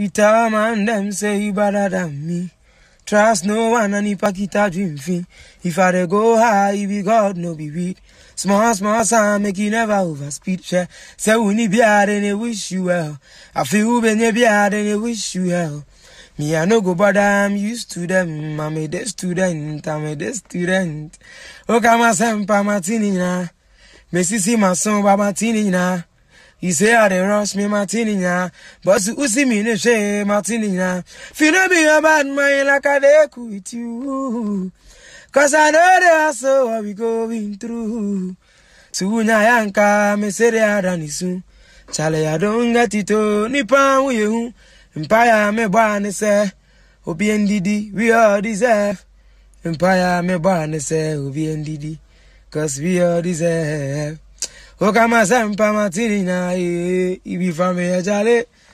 Ita man dem say you better than me. Trust no one and if I get a dream thing. If I dey go high, be God no be weak. Small, small sign, make you never overspeed. Yeah. Say we need be hard and they wish you well. I feel when they be hard and they wish you well. Me, I no go bother, I'm used to them. I'm a day student, I'm a day student. Okay, my son, pa, my na. Me, see, see, my son, pa, my na. He say I dey rush me martini but you see me no shame martini ya. Feel me a bad man like I dey with you, cause I know the are so what we going through. Sunya yanka me say they are done soon. Charlie I don't get it oh ni pan we you. Empire me born say, Obi oh, didi we all deserve. Empire me born say Obi oh, ndidi, cause we all deserve. Ou ka ma sempa ma tirina e, e, e bi famen ya chale.